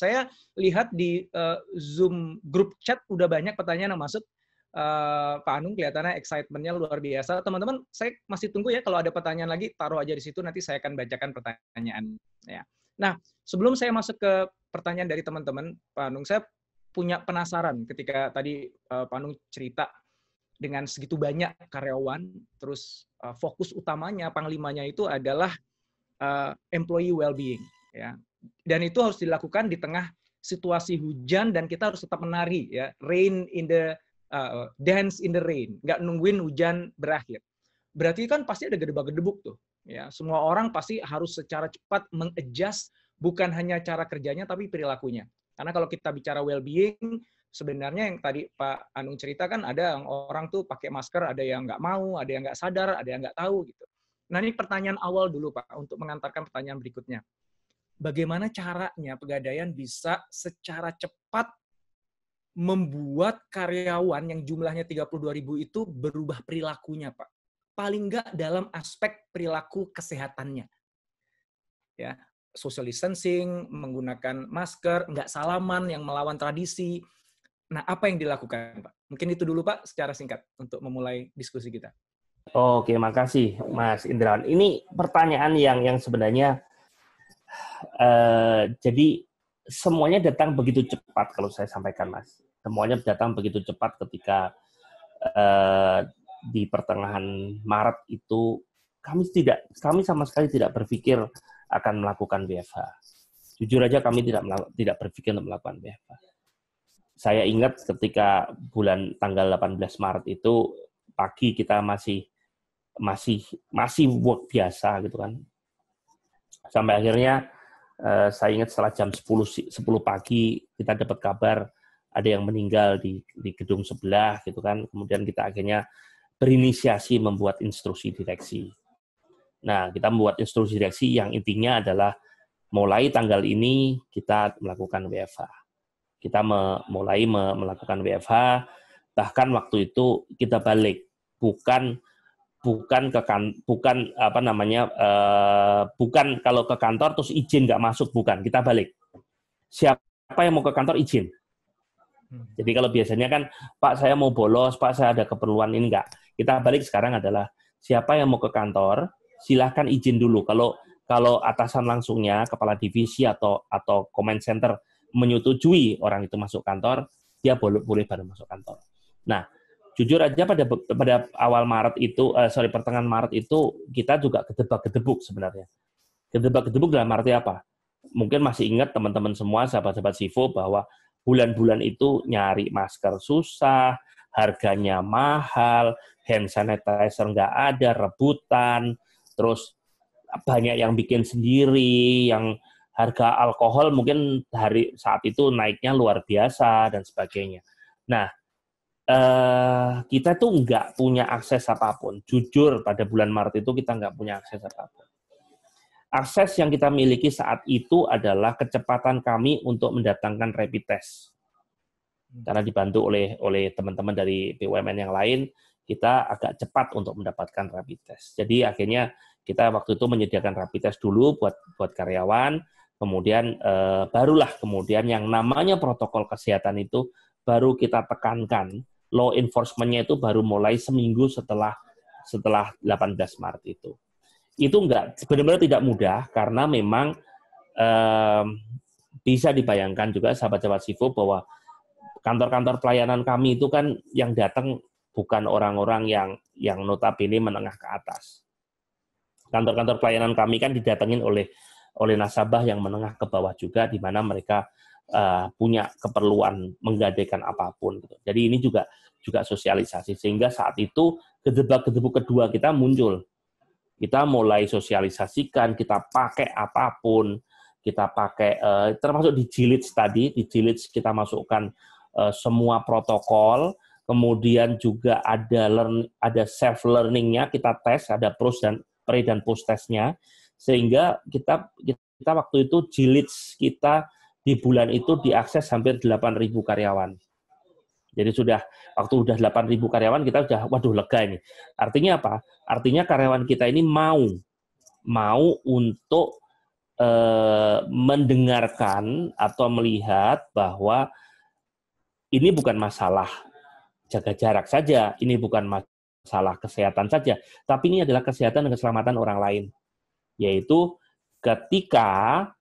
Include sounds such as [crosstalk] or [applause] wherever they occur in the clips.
Saya lihat di uh, Zoom grup chat udah banyak pertanyaan yang masuk. Uh, Pak Anung kelihatannya excitementnya luar biasa. Teman-teman, saya masih tunggu ya kalau ada pertanyaan lagi, taruh aja di situ, nanti saya akan bacakan pertanyaan. Ya. Nah, sebelum saya masuk ke pertanyaan dari teman-teman, Pak Anung, saya punya penasaran ketika tadi uh, Pak Anung cerita dengan segitu banyak karyawan, terus uh, fokus utamanya, panglimanya itu adalah uh, employee well-being. Ya dan itu harus dilakukan di tengah situasi hujan dan kita harus tetap menari ya rain in the uh, dance in the rain nggak nungguin hujan berakhir berarti kan pasti ada gedebak-gedebuk tuh ya semua orang pasti harus secara cepat mengadjust bukan hanya cara kerjanya tapi perilakunya karena kalau kita bicara well being sebenarnya yang tadi Pak Anung ceritakan ada yang orang tuh pakai masker, ada yang nggak mau, ada yang nggak sadar, ada yang nggak tahu gitu. Nah ini pertanyaan awal dulu Pak untuk mengantarkan pertanyaan berikutnya bagaimana caranya pegadaian bisa secara cepat membuat karyawan yang jumlahnya 32 ribu itu berubah perilakunya, Pak. Paling nggak dalam aspek perilaku kesehatannya. Ya, social distancing, menggunakan masker, nggak salaman yang melawan tradisi. Nah, apa yang dilakukan, Pak? Mungkin itu dulu, Pak, secara singkat untuk memulai diskusi kita. Oke, makasih, Mas Indrawan. Ini pertanyaan yang yang sebenarnya Eh, jadi semuanya datang begitu cepat kalau saya sampaikan mas. Semuanya datang begitu cepat ketika uh, di pertengahan Maret itu kami tidak kami sama sekali tidak berpikir akan melakukan BFH. Jujur aja kami tidak tidak berpikir untuk melakukan BFH. Saya ingat ketika bulan tanggal 18 Maret itu pagi kita masih masih masih work biasa gitu kan. Sampai akhirnya Eh, saya ingat setelah jam 10, 10 pagi kita dapat kabar ada yang meninggal di, di gedung sebelah gitu kan. Kemudian kita akhirnya berinisiasi membuat instruksi direksi. Nah, kita membuat instruksi direksi yang intinya adalah mulai tanggal ini kita melakukan WFH. Kita me, mulai me, melakukan WFH, bahkan waktu itu kita balik. Bukan bukan ke kan, bukan apa namanya uh, bukan kalau ke kantor terus izin nggak masuk bukan kita balik siapa yang mau ke kantor izin hmm. jadi kalau biasanya kan Pak saya mau bolos Pak saya ada keperluan ini enggak kita balik sekarang adalah siapa yang mau ke kantor silahkan izin dulu kalau kalau atasan langsungnya kepala divisi atau atau command center menyetujui orang itu masuk kantor dia boleh boleh baru masuk kantor nah jujur aja pada pada awal Maret itu uh, sorry pertengahan Maret itu kita juga kedebak kedebuk sebenarnya kedebak kedebuk dalam arti apa mungkin masih ingat teman-teman semua sahabat-sahabat Sivo bahwa bulan-bulan itu nyari masker susah harganya mahal hand sanitizer nggak ada rebutan terus banyak yang bikin sendiri yang harga alkohol mungkin hari saat itu naiknya luar biasa dan sebagainya nah uh, kita tuh nggak punya akses apapun. Jujur pada bulan Maret itu kita nggak punya akses apapun. Akses yang kita miliki saat itu adalah kecepatan kami untuk mendatangkan rapid test. Hmm. Karena dibantu oleh oleh teman-teman dari BUMN yang lain, kita agak cepat untuk mendapatkan rapid test. Jadi akhirnya kita waktu itu menyediakan rapid test dulu buat buat karyawan, kemudian e, barulah kemudian yang namanya protokol kesehatan itu baru kita tekankan law enforcement-nya itu baru mulai seminggu setelah setelah 18 Maret itu. Itu enggak benar-benar tidak mudah karena memang um, bisa dibayangkan juga sahabat-sahabat Sivo bahwa kantor-kantor pelayanan kami itu kan yang datang bukan orang-orang yang yang notabene menengah ke atas. Kantor-kantor pelayanan kami kan didatengin oleh oleh nasabah yang menengah ke bawah juga di mana mereka uh, punya keperluan menggadaikan apapun. Gitu. Jadi ini juga juga sosialisasi sehingga saat itu kedebak-kedebuk kedua kita muncul. Kita mulai sosialisasikan, kita pakai apapun, kita pakai uh, termasuk di jilid tadi, di jilid kita masukkan uh, semua protokol, kemudian juga ada learn, ada self learningnya, kita tes, ada pros dan pre dan post testnya, sehingga kita kita waktu itu jilid kita di bulan itu diakses hampir 8.000 karyawan. Jadi sudah waktu sudah 8.000 karyawan kita sudah waduh lega ini. Artinya apa? Artinya karyawan kita ini mau mau untuk eh, mendengarkan atau melihat bahwa ini bukan masalah jaga jarak saja, ini bukan masalah kesehatan saja, tapi ini adalah kesehatan dan keselamatan orang lain. Yaitu ketika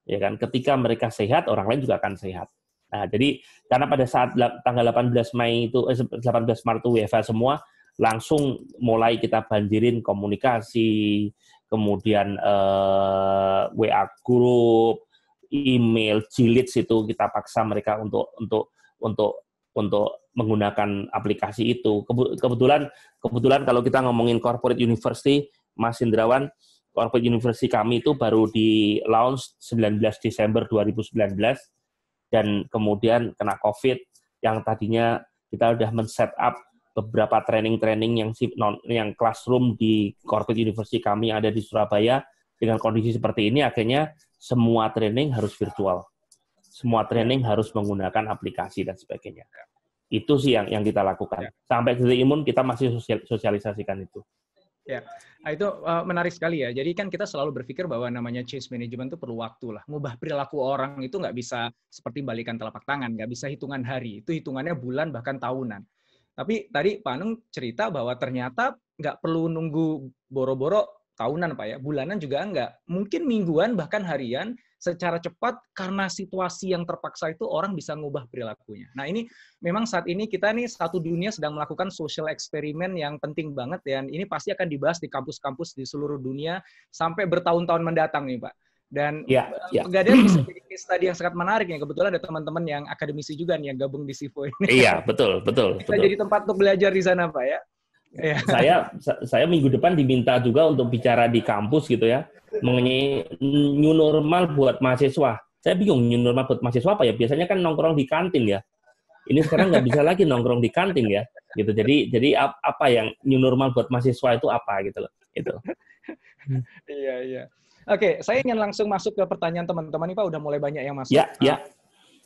ya kan ketika mereka sehat orang lain juga akan sehat. Nah, jadi karena pada saat tanggal 18 Mei itu eh, 18 Maret itu WFA semua langsung mulai kita banjirin komunikasi, kemudian eh, WA grup, email, jilid situ kita paksa mereka untuk untuk untuk untuk menggunakan aplikasi itu. Kebetulan kebetulan kalau kita ngomongin corporate university, Mas Indrawan, Corporate University kami itu baru di launch 19 Desember 2019 dan kemudian kena COVID yang tadinya kita sudah men-set up beberapa training-training yang non, yang classroom di Corporate University kami yang ada di Surabaya dengan kondisi seperti ini akhirnya semua training harus virtual. Semua training harus menggunakan aplikasi dan sebagainya. Itu sih yang yang kita lakukan. Ya. Sampai detik imun kita masih sosialisasikan itu. Ya, ah, itu uh, menarik sekali ya. Jadi kan kita selalu berpikir bahwa namanya change management itu perlu waktu lah. Ngubah perilaku orang itu nggak bisa seperti balikan telapak tangan, nggak bisa hitungan hari. Itu hitungannya bulan bahkan tahunan. Tapi tadi Pak Anung cerita bahwa ternyata nggak perlu nunggu boro-boro tahunan Pak ya, bulanan juga nggak, Mungkin mingguan bahkan harian secara cepat karena situasi yang terpaksa itu orang bisa ngubah perilakunya. Nah ini memang saat ini kita nih satu dunia sedang melakukan social eksperimen yang penting banget dan ini pasti akan dibahas di kampus-kampus di seluruh dunia sampai bertahun-tahun mendatang nih Pak. Dan yeah, ya, yeah. pegadaian bisa jadi case study yang sangat menarik ya. Kebetulan ada teman-teman yang akademisi juga nih yang gabung di SIFO ini. Iya, betul, betul. Bisa betul. jadi tempat untuk belajar di sana Pak ya. Yeah. Saya saya minggu depan diminta juga untuk bicara di kampus gitu ya mengenai new normal buat mahasiswa. Saya bingung new normal buat mahasiswa apa ya? Biasanya kan nongkrong di kantin ya. Ini sekarang nggak bisa lagi nongkrong di kantin ya. Gitu. Jadi jadi apa yang new normal buat mahasiswa itu apa gitu loh. gitu Iya iya. Oke, saya ingin langsung masuk ke pertanyaan teman-teman nih Pak. Udah mulai banyak yang masuk. Ya, yeah, ya. Ah,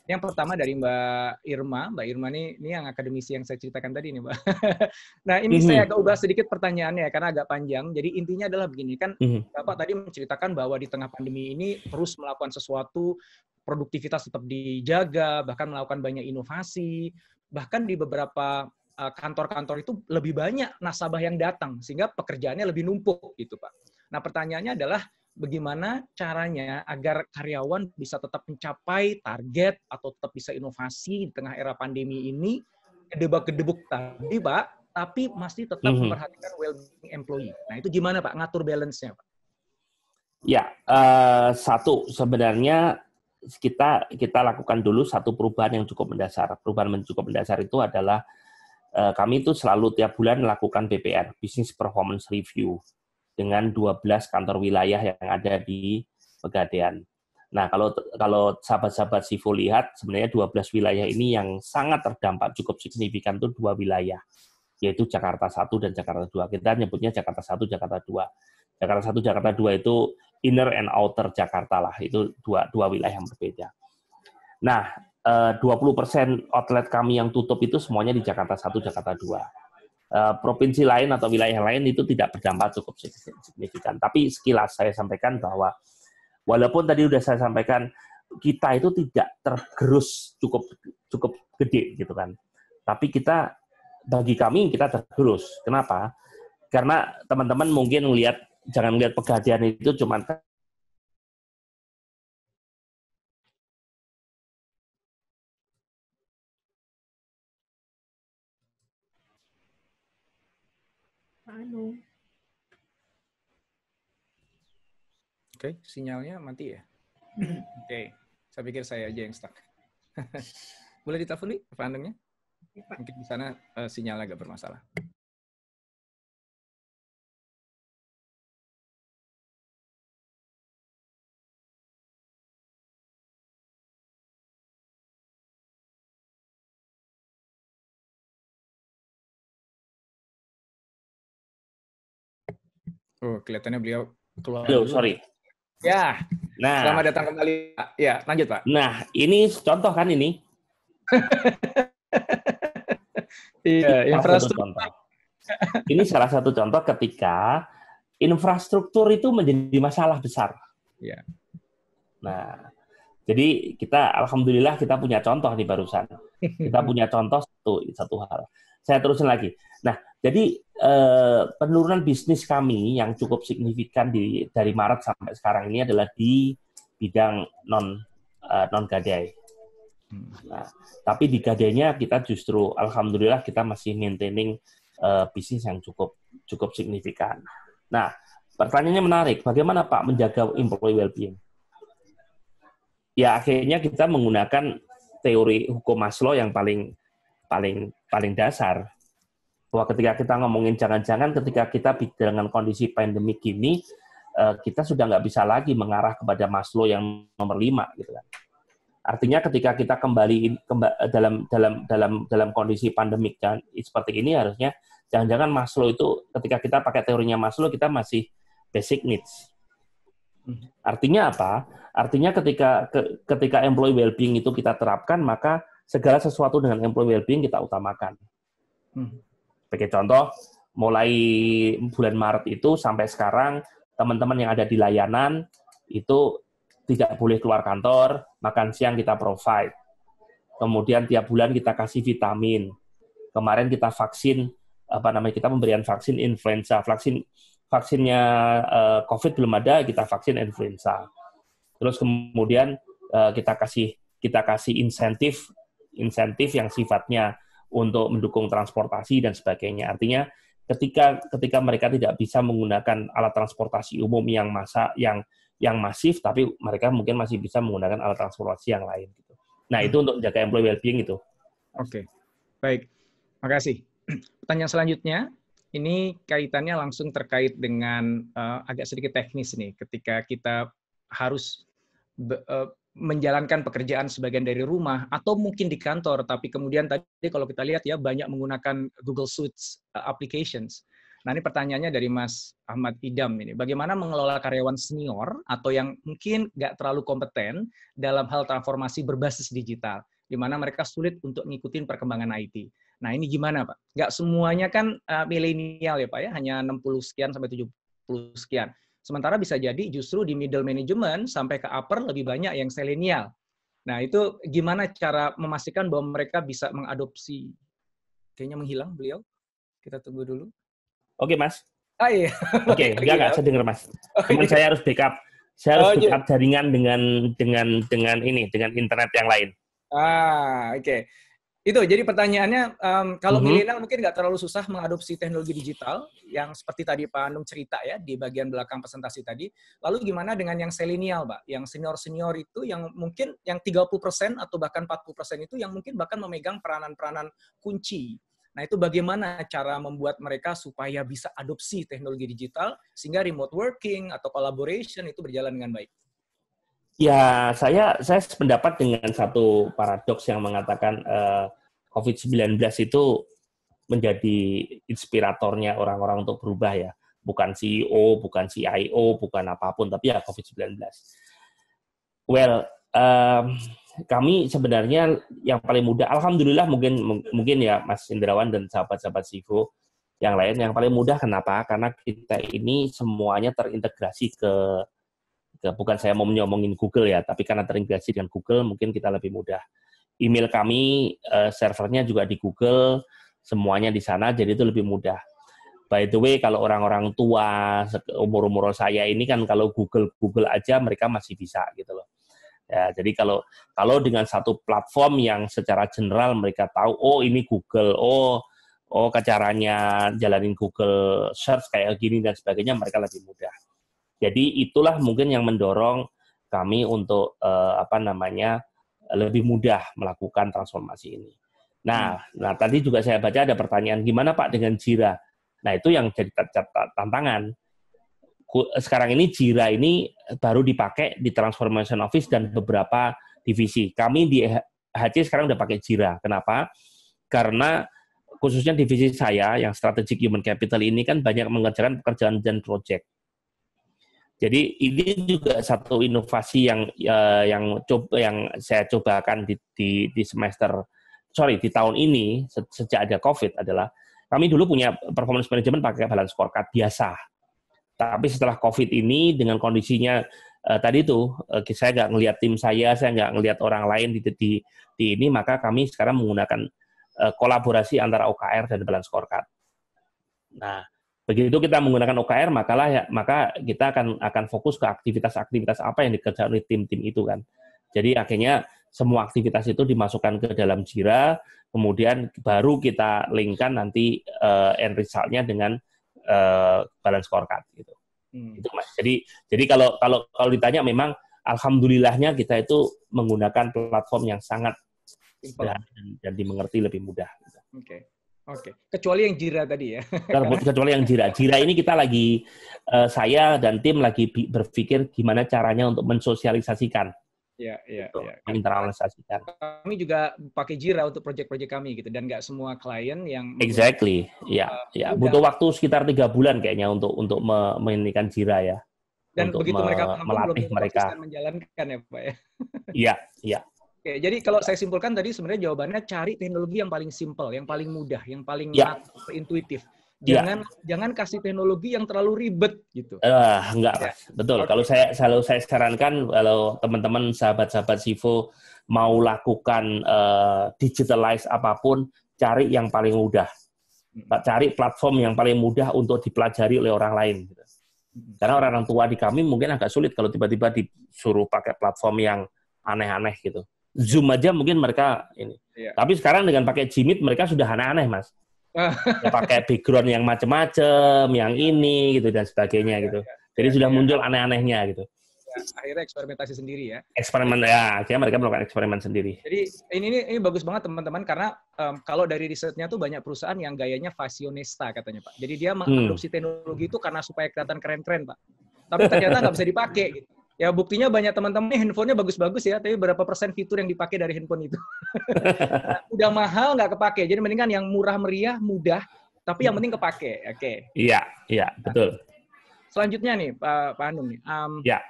yang pertama dari Mbak Irma, Mbak Irma ini, ini yang akademisi yang saya ceritakan tadi nih, Mbak. [laughs] nah, ini mm-hmm. saya agak ubah sedikit pertanyaannya karena agak panjang. Jadi intinya adalah begini kan, mm-hmm. Bapak tadi menceritakan bahwa di tengah pandemi ini terus melakukan sesuatu, produktivitas tetap dijaga, bahkan melakukan banyak inovasi, bahkan di beberapa eh, kantor-kantor itu lebih banyak nasabah yang datang sehingga pekerjaannya lebih numpuk gitu, Pak. Nah, pertanyaannya adalah bagaimana caranya agar karyawan bisa tetap mencapai target atau tetap bisa inovasi di tengah era pandemi ini kedebak-kedebuk tadi Pak, tapi masih tetap mm -hmm. memperhatikan well-being employee. Nah itu gimana Pak ngatur balance-nya Pak? Ya uh, satu sebenarnya kita kita lakukan dulu satu perubahan yang cukup mendasar. Perubahan yang cukup mendasar itu adalah uh, kami itu selalu tiap bulan melakukan BPR, Business Performance Review dengan 12 kantor wilayah yang ada di Pegadaian. Nah, kalau kalau sahabat-sahabat Sifu lihat sebenarnya 12 wilayah ini yang sangat terdampak cukup signifikan itu dua wilayah, yaitu Jakarta 1 dan Jakarta 2. Kita nyebutnya Jakarta 1, Jakarta 2. Jakarta 1, Jakarta 2 itu inner and outer Jakarta lah, itu dua dua wilayah yang berbeda. Nah, 20% eh, outlet kami yang tutup itu semuanya di Jakarta 1, Jakarta 2. Eh, provinsi lain atau wilayah lain itu tidak berdampak cukup signifikan. Tapi sekilas saya sampaikan bahwa walaupun tadi sudah saya sampaikan kita itu tidak tergerus cukup cukup gede gitu kan. Tapi kita bagi kami kita tergerus. Kenapa? Karena teman-teman mungkin melihat jangan melihat pegadaian itu cuma anu. Oke, okay, sinyalnya mati ya? [clears throat] Oke, okay. saya pikir saya aja yang stuck. [laughs] Boleh ditelepon nih, Pak Andengnya? Iya, Mungkin di sana uh, eh, sinyal agak bermasalah. Oh, kelihatannya beliau keluar. Halo, sorry. Ya. Nah, selamat datang kembali. Ya, lanjut Pak. Nah, ini contoh kan ini. [laughs] iya, infrastruktur. ini salah satu contoh ketika infrastruktur itu menjadi masalah besar. Ya. Nah, jadi kita alhamdulillah kita punya contoh di barusan. Kita punya contoh satu satu hal. Saya terusin lagi jadi eh, penurunan bisnis kami yang cukup signifikan di, dari Maret sampai sekarang ini adalah di bidang non eh, non gadai. Hmm. Nah, tapi di gadainya kita justru alhamdulillah kita masih maintaining eh, bisnis yang cukup cukup signifikan. Nah, pertanyaannya menarik, bagaimana Pak menjaga employee well-being? Ya akhirnya kita menggunakan teori hukum Maslow yang paling paling paling dasar bahwa ketika kita ngomongin jangan-jangan ketika kita dengan kondisi pandemi gini eh, kita sudah nggak bisa lagi mengarah kepada Maslow yang nomor lima gitu kan. Artinya ketika kita kembali, eh, dalam dalam dalam dalam kondisi pandemi kan seperti ini harusnya jangan-jangan Maslow itu ketika kita pakai teorinya Maslow kita masih basic needs. Hmm. Artinya apa? Artinya ketika ke, ketika employee well-being itu kita terapkan maka segala sesuatu dengan employee well-being kita utamakan. Hmm. Sebagai contoh, mulai bulan Maret itu sampai sekarang teman-teman yang ada di layanan itu tidak boleh keluar kantor, makan siang kita provide. Kemudian tiap bulan kita kasih vitamin. Kemarin kita vaksin apa namanya kita pemberian vaksin influenza, vaksin vaksinnya eh, COVID belum ada, kita vaksin influenza. Terus kemudian eh, kita kasih kita kasih insentif insentif yang sifatnya untuk mendukung transportasi dan sebagainya. Artinya ketika ketika mereka tidak bisa menggunakan alat transportasi umum yang masa yang yang masif tapi mereka mungkin masih bisa menggunakan alat transportasi yang lain gitu. Nah, itu untuk menjaga employee well-being itu. Oke. Okay. Baik. Makasih. [clears throat] Pertanyaan selanjutnya ini kaitannya langsung terkait dengan uh, agak sedikit teknis nih ketika kita harus be, uh, menjalankan pekerjaan sebagian dari rumah atau mungkin di kantor tapi kemudian tadi kalau kita lihat ya banyak menggunakan Google Suites eh, applications. Nah, ini pertanyaannya dari Mas Ahmad Idam ini. Bagaimana mengelola karyawan senior atau yang mungkin nggak terlalu kompeten dalam hal transformasi berbasis digital di mana mereka sulit untuk ngikutin perkembangan IT. Nah, ini gimana, Pak? Nggak semuanya kan uh, milenial ya, Pak ya, hanya 60 sekian sampai 70 sekian. Sementara bisa jadi justru di middle management sampai ke upper lebih banyak yang selenial. Nah, itu gimana cara memastikan bahwa mereka bisa mengadopsi? Kayaknya menghilang beliau. Kita tunggu dulu. Oke, Mas. Ah, iya. [laughs] Oke, okay, enggak, saya dengar, Mas. Oh, iya. saya harus backup. Saya harus oh, backup iya. jaringan dengan dengan dengan ini, dengan internet yang lain. Ah, oke. Okay itu jadi pertanyaannya um, kalau mm-hmm. milenial mungkin nggak terlalu susah mengadopsi teknologi digital yang seperti tadi Pak Andung cerita ya di bagian belakang presentasi tadi lalu gimana dengan yang selenial Pak yang senior senior itu yang mungkin yang 30% atau bahkan 40% itu yang mungkin bahkan memegang peranan-peranan kunci Nah, itu bagaimana cara membuat mereka supaya bisa adopsi teknologi digital sehingga remote working atau collaboration itu berjalan dengan baik? Ya, saya saya sependapat dengan satu paradoks yang mengatakan uh, eh, COVID-19 itu menjadi inspiratornya orang-orang untuk berubah ya. Bukan CEO, bukan CIO, bukan apapun, tapi ya COVID-19. Well, um, kami sebenarnya yang paling mudah alhamdulillah mungkin mungkin ya Mas Indrawan dan sahabat-sahabat Sivo yang lain yang paling mudah kenapa? Karena kita ini semuanya terintegrasi ke Ya, bukan saya mau menyomongin Google ya, tapi karena terintegrasi dengan Google mungkin kita lebih mudah. Email kami eh, servernya juga di Google, semuanya di sana jadi itu lebih mudah. By the way, kalau orang-orang tua umur-umur saya ini kan kalau Google Google aja mereka masih bisa gitu loh. Ya, jadi kalau kalau dengan satu platform yang secara general mereka tahu oh ini Google, oh oh caranya jalanin Google search kayak gini dan sebagainya mereka lebih mudah. Jadi itulah mungkin yang mendorong kami untuk uh, apa namanya lebih mudah melakukan transformasi ini. Nah, hmm. nah tadi juga saya baca ada pertanyaan gimana Pak dengan Jira? Nah, itu yang jadi tantangan. Sekarang ini Jira ini baru dipakai di Transformation Office dan beberapa divisi. Kami di HC sekarang udah pakai Jira. Kenapa? Karena khususnya divisi saya yang strategic human capital ini kan banyak mengerjakan pekerjaan dan project. Jadi ini juga satu inovasi yang uh, yang coba yang saya cobakan di, di, di semester sorry di tahun ini se sejak ada COVID adalah kami dulu punya performance management pakai balance scorecard biasa. Tapi setelah COVID ini dengan kondisinya uh, tadi itu uh, saya nggak ngelihat tim saya, saya nggak ngelihat orang lain di, di di ini maka kami sekarang menggunakan uh, kolaborasi antara OKR dan balance scorecard. Nah, Begitu kita menggunakan OKR, makalah ya, maka kita akan akan fokus ke aktivitas-aktivitas apa yang dikerjakan oleh tim-tim itu kan. Jadi akhirnya semua aktivitas itu dimasukkan ke dalam Jira, kemudian baru kita linkkan nanti uh, end resultnya dengan uh, balance scorecard gitu. Hmm. Itu Mas. Jadi jadi kalau kalau kalau ditanya memang alhamdulillahnya kita itu menggunakan platform yang sangat dan, dan dimengerti lebih mudah. Oke. Okay. Oke, okay. kecuali yang Jira tadi ya. [laughs] kecuali yang Jira. Jira ini kita lagi uh, saya dan tim lagi berpikir gimana caranya untuk mensosialisasikan. Ya, ya, ya. Internalisasikan. Kami juga pakai Jira untuk proyek-proyek kami gitu dan nggak semua klien yang Exactly. Ya, uh, ya. Butuh waktu sekitar tiga bulan kayaknya untuk untuk memainkan Jira ya. Dan untuk begitu me mereka melatih mereka menjalankan ya, Pak ya. Iya, iya. Oke, jadi kalau saya simpulkan tadi sebenarnya jawabannya cari teknologi yang paling simple, yang paling mudah, yang paling ya. intuitif. Ya. Jangan ya. jangan kasih teknologi yang terlalu ribet gitu. Uh, enggak, ya. betul. Okay. Kalau saya selalu saya sarankan kalau teman-teman sahabat-sahabat Sivo mau lakukan uh, digitalize apapun, cari yang paling mudah. Hmm. Cari platform yang paling mudah untuk dipelajari oleh orang lain. Gitu. Hmm. Karena orang-orang tua di kami mungkin agak sulit kalau tiba-tiba disuruh pakai platform yang aneh-aneh gitu Zoom aja mungkin mereka ini. Iya. Tapi sekarang dengan pakai Jimit mereka sudah aneh-aneh, Mas. ya, [laughs] pakai background yang macam-macam, yang iya. ini gitu dan sebagainya iya, gitu. Jadi sudah muncul aneh-anehnya gitu. akhirnya eksperimentasi sendiri ya. Eksperimen ya, akhirnya mereka melakukan eksperimen sendiri. Jadi ini ini, ini bagus banget teman-teman karena um, kalau dari risetnya tuh banyak perusahaan yang gayanya fashionista katanya Pak. Jadi dia mengadopsi hmm. teknologi itu karena supaya kelihatan keren-keren Pak. Tapi ternyata nggak bisa dipakai gitu. Ya buktinya banyak teman-teman handphonenya bagus-bagus ya, tapi berapa persen fitur yang dipakai dari handphone itu? [laughs] Udah mahal nggak kepake. Jadi mendingan yang murah meriah, mudah, tapi yang penting kepake. Oke. Okay. Iya, iya, betul. Selanjutnya nih Pak, Pak nih. Um, ya.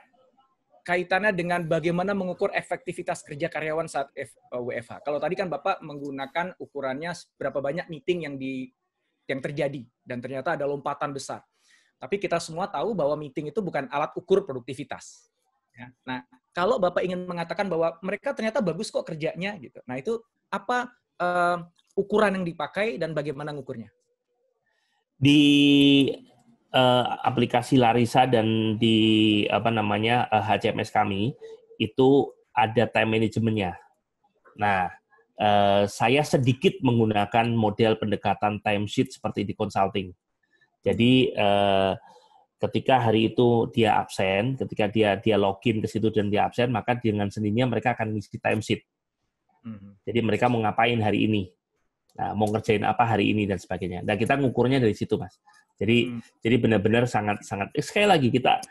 Kaitannya dengan bagaimana mengukur efektivitas kerja karyawan saat F, WFH. Uh, Kalau tadi kan Bapak menggunakan ukurannya berapa banyak meeting yang di yang terjadi dan ternyata ada lompatan besar. Tapi kita semua tahu bahwa meeting itu bukan alat ukur produktivitas. Ya. Nah, kalau Bapak ingin mengatakan bahwa mereka ternyata bagus kok kerjanya gitu. Nah, itu apa uh, ukuran yang dipakai dan bagaimana ngukurnya? Di uh, aplikasi Larisa dan di apa namanya uh, eh, HCMS kami itu ada time management-nya. Nah, uh, saya sedikit menggunakan model pendekatan timesheet seperti di consulting. Jadi uh, ketika hari itu dia absen, ketika dia dia login ke situ dan dia absen, maka dengan sendirinya mereka akan mengisi timesheet. Mhm. Jadi mereka mau ngapain hari ini, nah, mau ngerjain apa hari ini dan sebagainya. Nah kita ngukurnya dari situ mas. Jadi hmm. jadi benar-benar sangat sangat eh, sekali lagi kita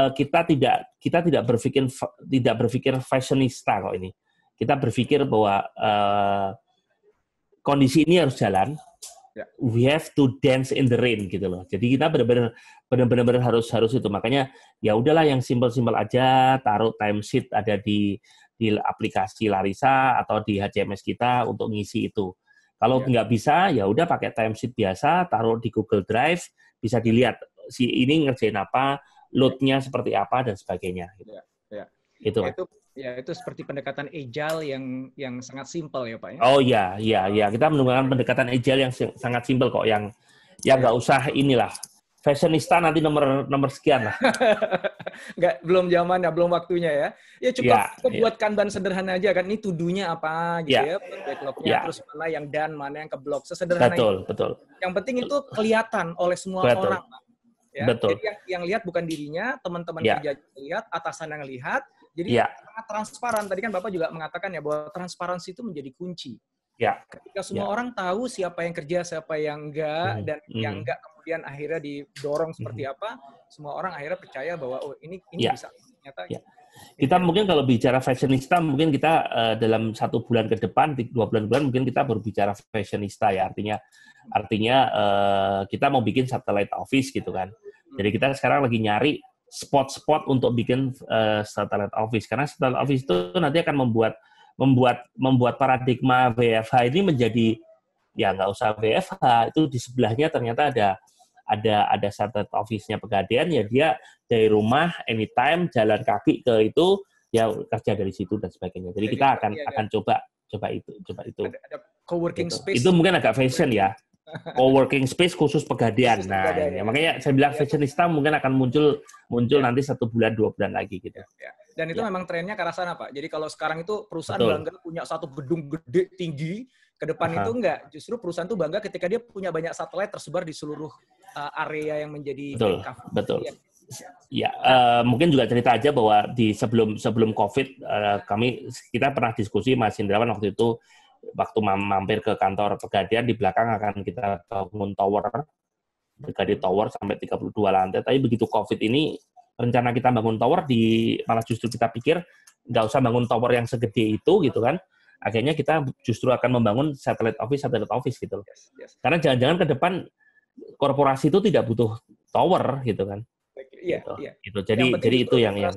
eh, kita tidak kita tidak berpikir tidak berpikir fashionista kok ini. Kita berpikir bahwa eh, kondisi ini harus jalan, yeah. we have to dance in the rain gitu loh. Jadi kita benar-benar benar-benar harus harus itu. Makanya ya udahlah yang simpel-simpel aja, taruh time sheet ada di di aplikasi Larisa atau di HCMS kita untuk ngisi itu. Kalau yeah. nggak bisa, ya udah pakai time sheet biasa, taruh di Google Drive, bisa dilihat si ini ngerjain apa, loadnya seperti apa dan sebagainya. Yeah. Yeah. Itu. Nah, itu Ya, itu seperti pendekatan agile yang yang sangat simpel ya, Pak ya. Oh iya, iya, iya. Kita menggunakan pendekatan agile yang sangat simpel kok yang yang nggak usah inilah fashionista nanti nomor nomor sekian lah. [laughs] Nggak, belum zamannya, belum waktunya ya. Ya cukup, ya, ban ya. buat kanban sederhana aja kan. Ini tudunya apa gitu ya, ya backlognya ya. terus mana yang dan mana yang ke blog sesederhana. Betul, itu. betul. Yang penting itu kelihatan oleh semua betul. orang. Ya. Betul. Jadi yang, yang lihat bukan dirinya, teman-teman ya. kerja lihat, atasan yang lihat. Jadi ya sangat transparan. Tadi kan Bapak juga mengatakan ya bahwa transparansi itu menjadi kunci. Ya. Ketika semua ya. orang tahu siapa yang kerja, siapa yang enggak, hmm. dan hmm. yang enggak kemudian akhirnya didorong seperti hmm. apa, semua orang akhirnya percaya bahwa oh ini ini ya. bisa ternyata. Ya. Kita ya. mungkin kalau bicara fashionista, mungkin kita uh, dalam satu bulan ke depan, dua bulan bulan mungkin kita berbicara fashionista ya, artinya artinya uh, kita mau bikin satellite office gitu kan. Jadi kita sekarang lagi nyari spot-spot untuk bikin uh, satellite office karena satellite office itu nanti akan membuat membuat membuat paradigma WFH ini menjadi ya nggak usah WFH itu di sebelahnya ternyata ada ada ada satellite office-nya pegadaian ya dia dari rumah anytime jalan kaki ke itu ya kerja dari situ dan sebagainya. Jadi, Jadi kita akan akan coba coba itu coba itu. Ada, ada co-working gitu. space. Itu mungkin agak fashion ya co-working space khusus pegadian. Khusus nah, pegadian. Ya. makanya saya bilang ya. fashionista mungkin akan muncul muncul ya. nanti satu bulan dua bulan lagi gitu. Ya. Dan itu ya. memang trennya ke arah sana pak. Jadi kalau sekarang itu perusahaan Betul. bangga punya satu gedung gede tinggi, ke depan itu enggak. Justru perusahaan tuh bangga ketika dia punya banyak satelit tersebar di seluruh uh, area yang menjadi Betul. Kafe. Betul. Iya. Ya. Ya, uh, mungkin juga cerita aja bahwa di sebelum sebelum COVID uh, kami kita pernah diskusi Mas Indrawan waktu itu waktu mampir ke kantor Pegadaian di belakang akan kita bangun tower Pegadaian Tower sampai 32 lantai. Tapi begitu COVID ini rencana kita bangun tower di malah justru kita pikir nggak usah bangun tower yang segede itu gitu kan. Akhirnya kita justru akan membangun satellite office satellite office gitu loh. Karena jangan-jangan ke depan korporasi itu tidak butuh tower gitu kan. Iya, gitu. iya. Gitu. Jadi jadi itu, itu yang yang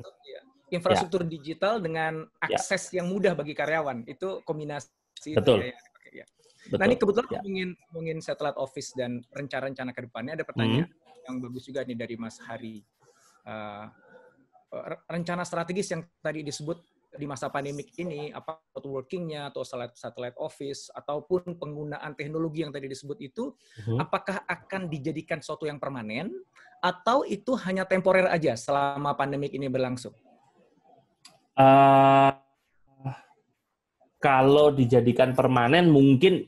infrastruktur iya. ya. digital dengan ya. akses ya. yang mudah bagi karyawan itu kombinasi Betul. ya. ya. Nah, Betul. Nah ini kebetulan ya. ingin ingin satelit office dan rencana-rencana ke depannya ada pertanyaan hmm. yang bagus juga nih dari Mas Hari. Uh, rencana strategis yang tadi disebut di masa pandemik ini, apa workingnya atau satellite, satelit office ataupun penggunaan teknologi yang tadi disebut itu, hmm. apakah akan dijadikan suatu yang permanen atau itu hanya temporer aja selama pandemik ini berlangsung? Uh, kalau dijadikan permanen mungkin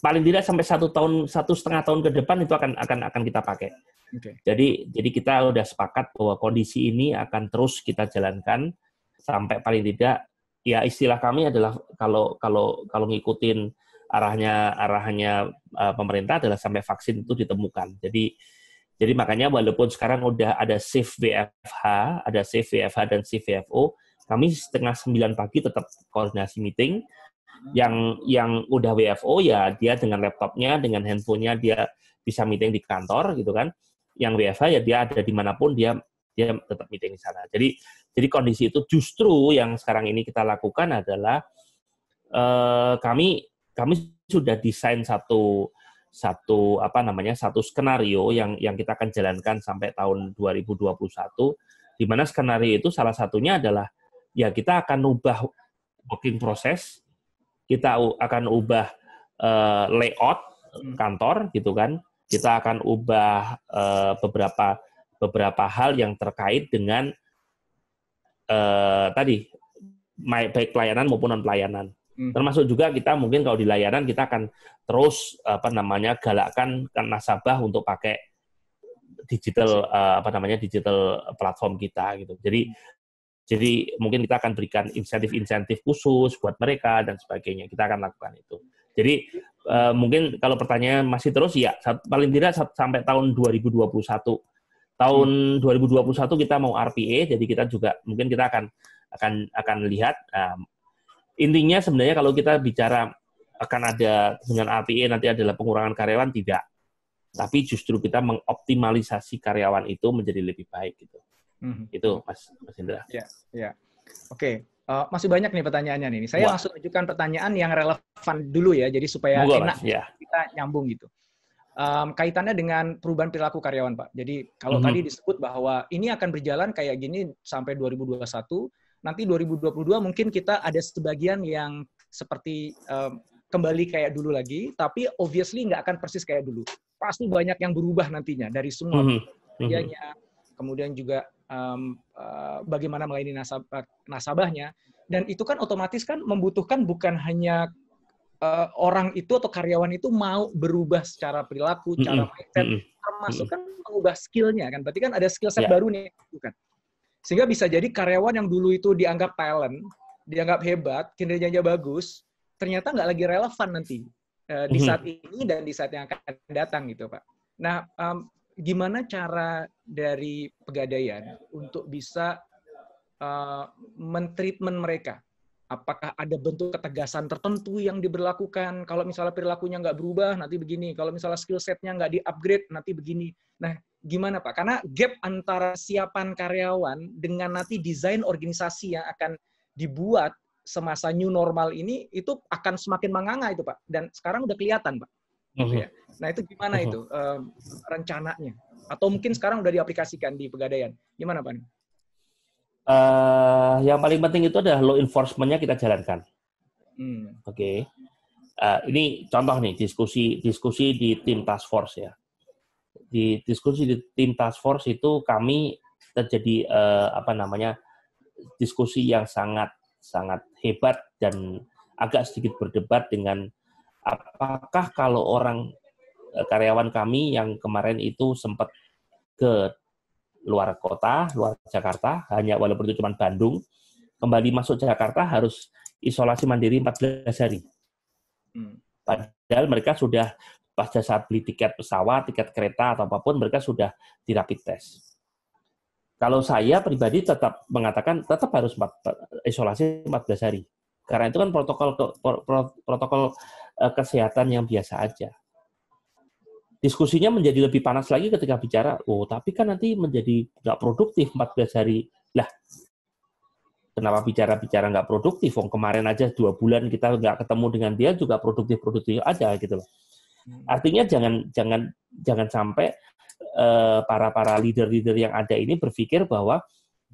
paling tidak sampai satu tahun satu setengah tahun ke depan itu akan akan akan kita pakai. Okay. Jadi jadi kita sudah sepakat bahwa kondisi ini akan terus kita jalankan sampai paling tidak ya istilah kami adalah kalau kalau kalau ngikutin arahnya arahnya uh, pemerintah adalah sampai vaksin itu ditemukan. Jadi jadi makanya walaupun sekarang udah ada safe vfh ada safe vfh dan safe vfo kami setengah sembilan pagi tetap koordinasi meeting hmm. yang yang udah WFO ya dia dengan laptopnya dengan handphonenya dia bisa meeting di kantor gitu kan yang WFH ya dia ada dimanapun dia dia tetap meeting di sana jadi jadi kondisi itu justru yang sekarang ini kita lakukan adalah eh, kami kami sudah desain satu satu apa namanya satu skenario yang yang kita akan jalankan sampai tahun 2021 di mana skenario itu salah satunya adalah ya kita akan ubah working process, kita akan ubah uh, layout hmm. kantor gitu kan, kita akan ubah uh, beberapa beberapa hal yang terkait dengan uh, tadi baik pelayanan maupun non pelayanan. Hmm. Termasuk juga kita mungkin kalau di layanan kita akan terus apa namanya galakkan kan nasabah untuk pakai digital apa namanya digital platform kita gitu. Jadi jadi mungkin kita akan berikan insentif-insentif khusus buat mereka dan sebagainya. Kita akan lakukan itu. Jadi eh, mungkin kalau pertanyaan masih terus ya paling tidak sampai tahun 2021. Tahun hmm. 2021 kita mau RPA, jadi kita juga mungkin kita akan akan akan lihat eh, intinya sebenarnya kalau kita bicara akan ada dengan RPA nanti adalah pengurangan karyawan tidak. Tapi justru kita mengoptimalisasi karyawan itu menjadi lebih baik gitu. Hmm. Itu Mas Mas Indra. Ya, ya. Oke. Okay. Uh, eh, masih banyak nih pertanyaannya nih. Saya Wah. langsung ajukan pertanyaan yang relevan dulu ya, jadi supaya enak ya. kita nyambung gitu. Um, kaitannya dengan perubahan perilaku karyawan, Pak. Jadi kalau mm -hmm. tadi disebut bahwa ini akan berjalan kayak gini sampai 2021, nanti 2022 mungkin kita ada sebagian yang seperti um, kembali kayak dulu lagi, tapi obviously nggak akan persis kayak dulu. Pasti banyak yang berubah nantinya dari semua mm -hmm. kerjanya, kemudian juga um, uh, bagaimana melayani nasab nasabahnya dan itu kan otomatis kan membutuhkan bukan hanya uh, orang itu atau karyawan itu mau berubah secara perilaku, mm -hmm. cara mindset, termasuk kan mengubah skillnya kan. Berarti kan ada skill set yeah. baru nih, bukan? Gitu Sehingga bisa jadi karyawan yang dulu itu dianggap talent, dianggap hebat, kinerjanya bagus, ternyata nggak lagi relevan nanti eh, di saat ini dan di saat yang akan datang gitu, Pak. Nah, um, gimana cara dari pegadaian untuk bisa uh, mentreatment mereka. Apakah ada bentuk ketegasan tertentu yang diberlakukan? Kalau misalnya perilakunya nggak berubah, nanti begini. Kalau misalnya skill setnya nggak di-upgrade, nanti begini. Nah, gimana Pak? Karena gap antara siapan karyawan dengan nanti desain organisasi yang akan dibuat semasa new normal ini, itu akan semakin menganga itu Pak. Dan sekarang udah kelihatan Pak. Uh -huh. Iya. Nah, itu gimana itu uh, rencananya? Atau mungkin sekarang udah diaplikasikan di pegadaian. Gimana, Pak? Uh, eh, yang paling penting itu adalah law enforcement kita jalankan. Hmm. Oke. Okay. Uh, eh, ini contoh nih diskusi diskusi di tim task force ya. Di diskusi di tim task force itu kami terjadi uh, apa namanya diskusi yang sangat sangat hebat dan agak sedikit berdebat dengan apakah kalau orang Eh, karyawan kami yang kemarin itu sempat ke luar kota, luar Jakarta, hanya walaupun itu cuma Bandung, kembali masuk Jakarta harus isolasi mandiri 14 hari. Hmm. Padahal mereka sudah pasca saat beli tiket pesawat, tiket kereta atau apapun mereka sudah di rapid Kalau saya pribadi tetap mengatakan tetap harus empat isolasi 14 hari. Karena itu kan protokol protokol eh, kesehatan yang biasa aja diskusinya menjadi lebih panas lagi ketika bicara, oh tapi kan nanti menjadi nggak produktif 14 hari. Lah, kenapa bicara-bicara nggak produktif? Wong kemarin aja dua bulan kita nggak ketemu dengan dia juga produktif-produktif aja gitu loh. Hmm. Artinya jangan jangan jangan sampai eh, para para leader-leader yang ada ini berpikir bahwa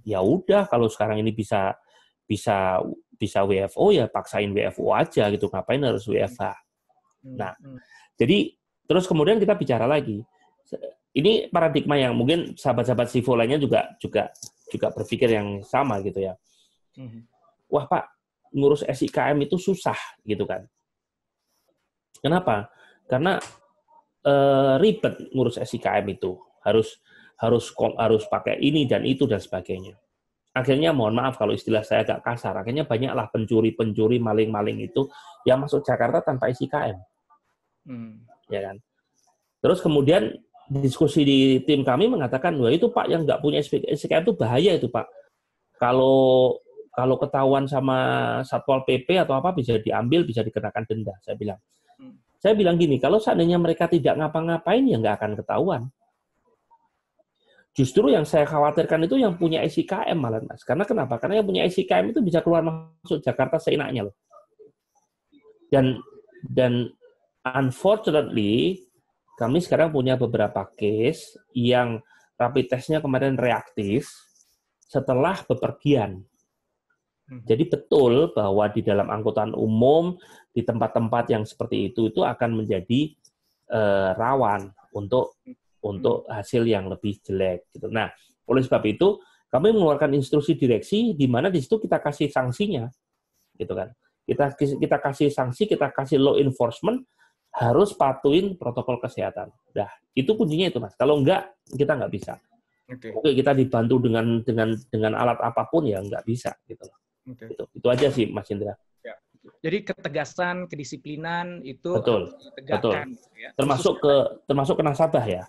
ya udah kalau sekarang ini bisa bisa bisa WFO ya paksain WFO aja gitu ngapain harus WFH. Hmm. Nah, hmm. jadi Terus kemudian kita bicara lagi. Ini paradigma yang mungkin sahabat-sahabat Sivo lainnya juga juga juga berpikir yang sama gitu ya. Mhm. Wah Pak, ngurus SIKM itu susah gitu kan. Kenapa? Karena e, ribet ngurus SIKM itu harus harus harus pakai ini dan itu dan sebagainya. Akhirnya mohon maaf kalau istilah saya agak kasar, akhirnya banyaklah pencuri-pencuri maling-maling itu yang masuk Jakarta tanpa SIKM. Hmm ya kan. Terus kemudian diskusi di tim kami mengatakan, wah itu Pak yang nggak punya SPK itu bahaya itu Pak. Kalau kalau ketahuan sama Satpol PP atau apa bisa diambil, bisa dikenakan denda. Saya bilang, hmm. saya bilang gini, kalau seandainya mereka tidak ngapa-ngapain ya nggak akan ketahuan. Justru yang saya khawatirkan itu yang punya SIKM malah mas. Karena kenapa? Karena yang punya SIKM itu bisa keluar masuk Jakarta seenaknya loh. Dan dan Unfortunately, kami sekarang punya beberapa case yang rapid testnya kemarin reaktif setelah bepergian. Hmm. Jadi betul bahwa di dalam angkutan umum, di tempat-tempat yang seperti itu, itu akan menjadi uh, rawan untuk untuk hmm. hasil yang lebih jelek. Gitu. Nah, oleh sebab itu, kami mengeluarkan instruksi direksi di mana di situ kita kasih sanksinya, gitu kan? Kita kita kasih sanksi, kita kasih law enforcement harus patuin protokol kesehatan. Dah itu kuncinya itu mas. Kalau enggak, kita nggak bisa. Okay. Oke, kita dibantu dengan dengan dengan alat apapun ya nggak bisa gitu loh. Okay. Itu, itu aja sih Mas Indra. Ya. Jadi ketegasan, kedisiplinan itu betul, Betul. Gitu ya. Termasuk Khususnya. ke termasuk ke nasabah ya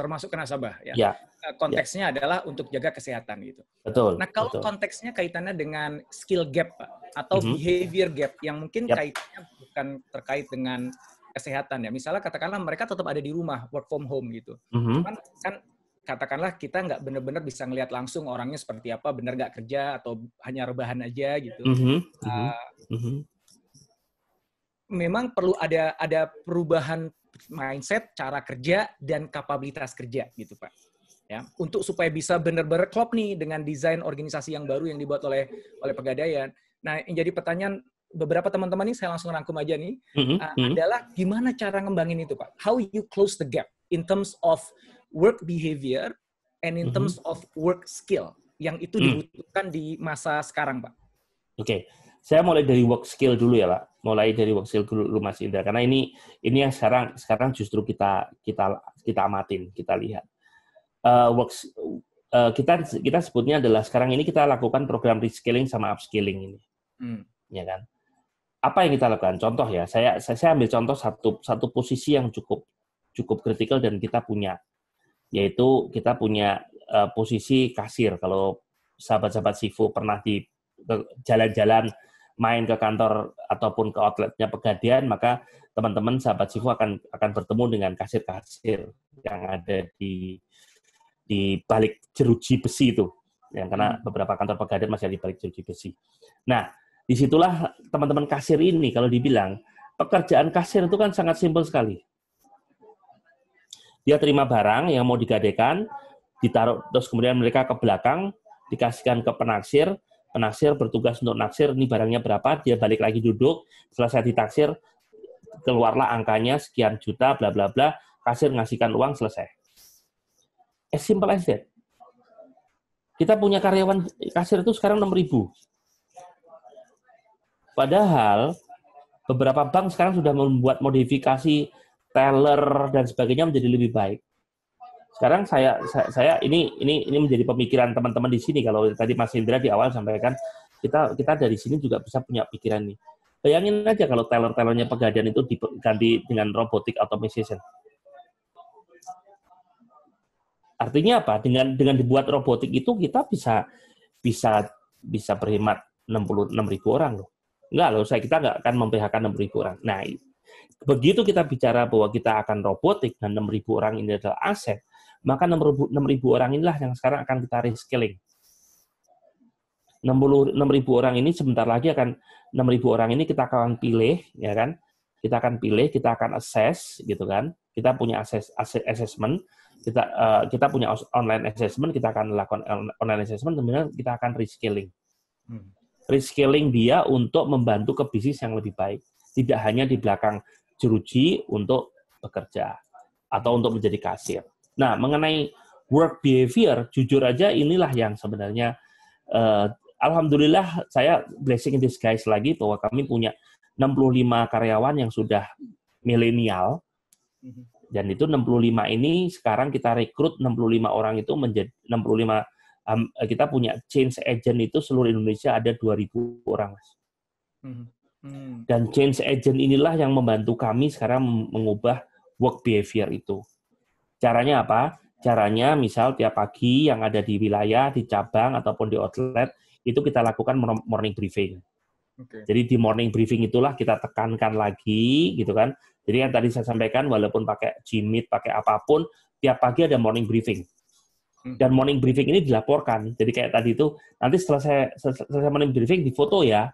termasuk ke nasabah ya. ya. Eh, konteksnya ya. adalah untuk jaga kesehatan gitu. Betul. Nah, kalau betul. konteksnya kaitannya dengan skill gap Pak atau mm -hmm. behavior gap yang mungkin yep. kaitannya bukan terkait dengan kesehatan ya. Misalnya katakanlah mereka tetap ada di rumah, work from home gitu. Mm -hmm. Cuman kan katakanlah kita nggak benar-benar bisa ngelihat langsung orangnya seperti apa, benar nggak kerja atau hanya rebahan aja gitu. Mm -hmm. Uh, mm -hmm. Memang perlu ada ada perubahan mindset, cara kerja, dan kapabilitas kerja gitu Pak. Ya, untuk supaya bisa benar-benar klop nih dengan desain organisasi yang baru yang dibuat oleh oleh Pegadaian. Nah, yang jadi pertanyaan beberapa teman-teman ini saya langsung rangkum aja nih mm-hmm. uh, adalah gimana cara ngembangin itu Pak? How you close the gap in terms of work behavior and in mm-hmm. terms of work skill yang itu hmm. dibutuhkan mm. di masa sekarang Pak. Oke. Okay. Saya mulai dari work skill dulu ya, Pak. Mulai dari work skill dulu Mas Indra karena ini ini yang sekarang sekarang justru kita kita kita amatin, kita lihat. Uh, eh, work uh, eh, kita kita sebutnya adalah sekarang ini kita lakukan program reskilling sama upskilling ini. Hmm. Ya kan? Apa yang kita lakukan? Contoh ya, saya saya, ambil contoh satu satu posisi yang cukup cukup kritikal dan kita punya yaitu kita punya uh, posisi kasir kalau sahabat-sahabat Sifu pernah di jalan-jalan main ke kantor ataupun ke outletnya pegadian maka teman-teman sahabat Sifu akan akan bertemu dengan kasir-kasir yang ada di di balik jeruji besi itu. Yang karena hmm. beberapa kantor Pegadaian masih ada di balik jeruji besi. Nah, disitulah teman-teman kasir ini kalau dibilang pekerjaan kasir itu kan sangat simpel sekali. Dia terima barang yang mau digadekan, ditaruh terus kemudian mereka ke belakang, dikasihkan ke penaksir, penaksir bertugas untuk naksir, ini barangnya berapa, dia balik lagi duduk, selesai ditaksir, keluarlah angkanya sekian juta, bla bla bla, kasir ngasihkan uang, selesai. As simple as that. Kita punya karyawan kasir itu sekarang 6000 Padahal beberapa bank sekarang sudah membuat modifikasi teller dan sebagainya menjadi lebih baik sekarang saya, saya ini ini ini menjadi pemikiran teman-teman di sini kalau tadi Mas Indra di awal sampaikan kita kita dari sini juga bisa punya pikiran nih. Bayangin aja kalau teller-tellernya pegadaian itu diganti dengan robotik automation. Artinya apa? Dengan dengan dibuat robotik itu kita bisa bisa bisa berhemat 66 ribu orang loh. Enggak loh, saya kita nggak akan memphk 6 ribu orang. Nah, begitu kita bicara bahwa kita akan robotik dan 6 ribu orang ini adalah aset, maka 6.000 orang inilah yang sekarang akan kita reskilling. 6.000 orang ini sebentar lagi akan 6.000 orang ini kita akan pilih ya kan kita akan pilih kita akan assess gitu kan kita punya assess, assessment kita uh, kita punya online assessment kita akan lakukan online assessment kemudian kita akan reskilling hmm. reskilling dia untuk membantu ke bisnis yang lebih baik tidak hanya di belakang jeruji untuk bekerja atau untuk menjadi kasir Nah, mengenai work behavior, jujur aja inilah yang sebenarnya uh, alhamdulillah saya blessing in disguise lagi bahwa kami punya 65 karyawan yang sudah milenial. Mm-hmm. Dan itu 65 ini sekarang kita rekrut 65 orang itu menjadi 65 um, kita punya change agent itu seluruh Indonesia ada 2000 orang, Mas. Mm-hmm. Hmm. Dan change agent inilah yang membantu kami sekarang mengubah work behavior itu. Caranya apa? Caranya misal tiap pagi yang ada di wilayah, di cabang, ataupun di outlet, itu kita lakukan morning briefing. Okay. Jadi di morning briefing itulah kita tekankan lagi, gitu kan. Jadi yang tadi saya sampaikan, walaupun pakai jimit, pakai apapun, tiap pagi ada morning briefing. Hmm. Dan morning briefing ini dilaporkan. Jadi kayak tadi itu, nanti setelah saya selesai morning briefing, difoto ya.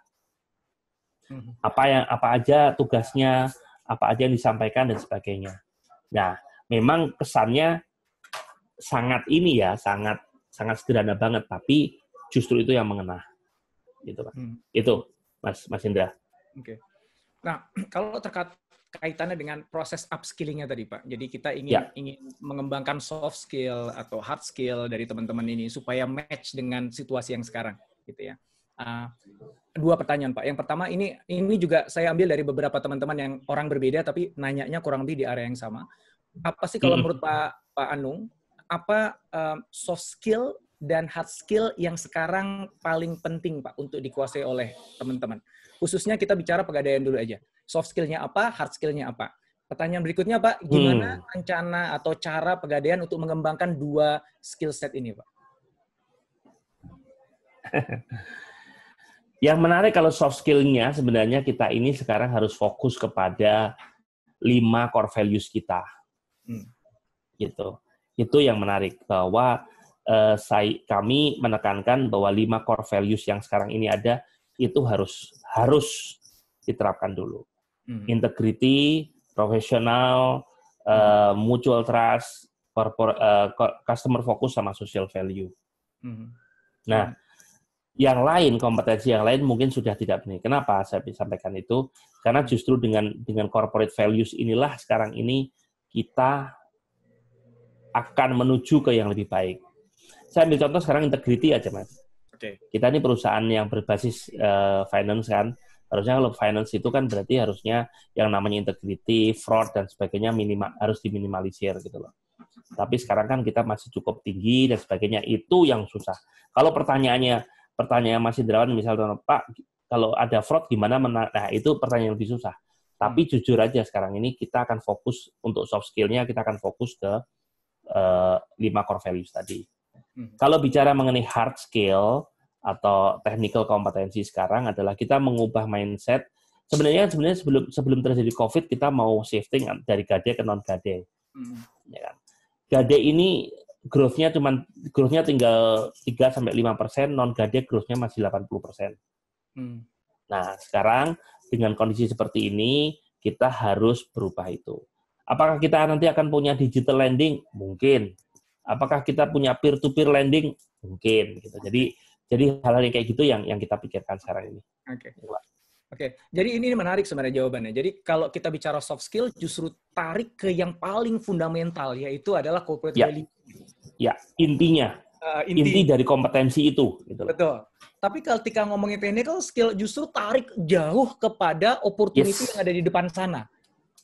Hmm. Apa yang apa aja tugasnya, apa aja yang disampaikan dan sebagainya. Nah, memang kesannya sangat ini ya, sangat sangat sederhana banget, tapi justru itu yang mengena. Gitu, Pak. Hmm. Itu, Mas Mas Indra. Oke. Okay. Nah, [clears throat] kalau terkait kaitannya dengan proses upskillingnya tadi Pak. Jadi kita ingin ya. ingin mengembangkan soft skill atau hard skill dari teman-teman ini supaya match dengan situasi yang sekarang, gitu ya. Uh, dua pertanyaan Pak. Yang pertama ini ini juga saya ambil dari beberapa teman-teman yang orang berbeda tapi nanyanya kurang lebih di area yang sama apa sih kalau hmm. menurut Pak Pak Anung apa um, soft skill dan hard skill yang sekarang paling penting Pak untuk dikuasai oleh teman-teman. Khususnya kita bicara pegadaian dulu aja. Soft skillnya apa, hard skillnya apa. Pertanyaan berikutnya Pak, gimana hmm. rencana atau cara pegadaian untuk mengembangkan dua skill set ini Pak? [laughs] yang menarik kalau soft skillnya sebenarnya kita ini sekarang harus fokus kepada lima core values kita Hmm. Gitu. Itu yang menarik bahwa uh, saya, kami menekankan bahwa lima core values yang sekarang ini ada itu harus harus diterapkan dulu. Hmm. Integrity, profesional, eh, hmm. mutual trust, corpor, uh, customer focus sama social value. Hmm. Nah, hmm. yang lain kompetensi yang lain mungkin sudah tidak benar. Kenapa saya sampaikan itu? Karena hmm. justru dengan dengan corporate values inilah sekarang ini kita akan menuju ke yang lebih baik. Saya ambil contoh sekarang integriti aja, Mas. Okay. Kita ini perusahaan yang berbasis uh, finance kan. Harusnya kalau finance itu kan berarti harusnya yang namanya integriti, fraud dan sebagainya minimal harus diminimalisir gitu loh. Tapi sekarang kan kita masih cukup tinggi dan sebagainya. Itu yang susah. Kalau pertanyaannya pertanyaan masih Indrawan misalnya Pak, kalau ada fraud gimana? Nah, itu pertanyaan yang lebih susah. Tapi hmm. jujur aja sekarang ini kita akan fokus untuk soft skill-nya kita akan fokus ke uh, lima core values tadi. Hmm. Kalau bicara mengenai hard skill atau technical kompetensi sekarang adalah kita mengubah mindset. Sebenarnya sebenarnya sebelum sebelum terjadi COVID kita mau shifting dari gade ke non gade. Hmm. Ya kan? Gade ini growth-nya cuma growth-nya tinggal 3 sampai 5 persen, non gade growth-nya masih 80 persen. Hmm. Nah, sekarang dengan kondisi seperti ini kita harus berubah itu. Apakah kita nanti akan punya digital lending? Mungkin. Apakah kita punya peer to peer lending? Mungkin gitu. Jadi jadi hal-hal yang kayak gitu yang yang kita pikirkan sekarang ini. Oke. Okay. Gitu, Oke, okay. jadi ini menarik sebenarnya jawabannya. Jadi kalau kita bicara soft skill, justru tarik ke yang paling fundamental, yaitu adalah corporate ya. value. Ya, intinya uh, inti. inti dari kompetensi itu. Gitu. Betul. Tapi ketika ngomongin technical skill justru tarik jauh kepada opportunity yes. yang ada di depan sana.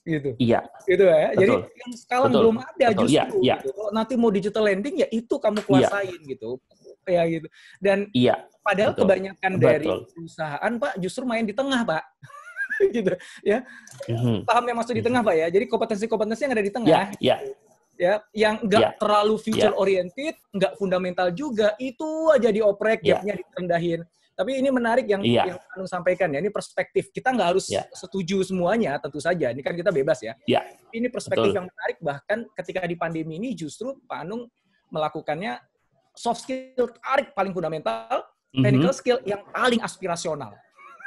Gitu. Iya. Gitu ya. Betul. Jadi yang sekarang Betul. belum ada Betul. Iya, justru. Iya. Gitu. Kalau nanti mau digital landing ya itu kamu iya. kuasain iya. gitu. Ya gitu. Dan iya. padahal Betul. kebanyakan Betul. dari perusahaan Pak justru main di tengah, Pak. [laughs] gitu ya. Mm-hmm. Paham yang maksud di tengah, Pak ya. Jadi kompetensi-kompetensi yang ada di tengah. Yeah, yeah. Gitu ya yang nggak yeah. terlalu future ya. oriented nggak fundamental juga itu aja dioprek yeah. gapnya direndahin tapi ini menarik yang yeah. yang Anung sampaikan ya ini perspektif kita nggak harus yeah. setuju semuanya tentu saja ini kan kita bebas ya yeah. ini perspektif Betul. yang menarik bahkan ketika di pandemi ini justru Pak Anung melakukannya soft skill tarik paling fundamental mhm. technical mm -hmm. skill yang paling aspirasional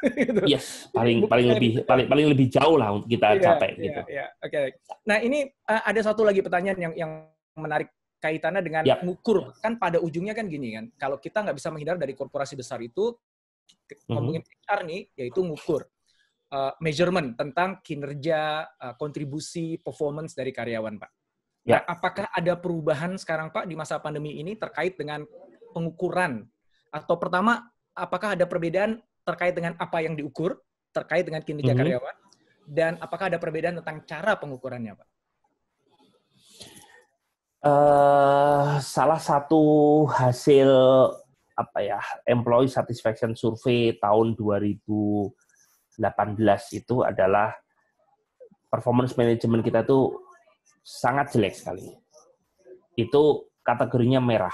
[laughs] gitu. Yes, paling Bukan paling lebih kita. Gitu. paling paling lebih jauh lah untuk kita yeah, capai yeah, gitu. Yeah. Oke. Okay. Nah, ini uh, ada satu lagi pertanyaan yang yang menarik kaitannya dengan yep. Ya. ngukur. Kan pada ujungnya kan gini kan, kalau kita nggak bisa menghindar dari korporasi besar itu mhm. ngomongin mm -hmm. HR nih yaitu ngukur. Uh, measurement tentang kinerja, uh, kontribusi, performance dari karyawan, Pak. Ya. Nah, apakah ada perubahan sekarang Pak di masa pandemi ini terkait dengan pengukuran atau pertama apakah ada perbedaan terkait dengan apa yang diukur, terkait dengan kinerja mm -hmm. karyawan, dan apakah ada perbedaan tentang cara pengukurannya, Pak? Uh, salah satu hasil apa ya employee satisfaction survey tahun 2018 itu adalah performance management kita tuh sangat jelek sekali. Itu kategorinya merah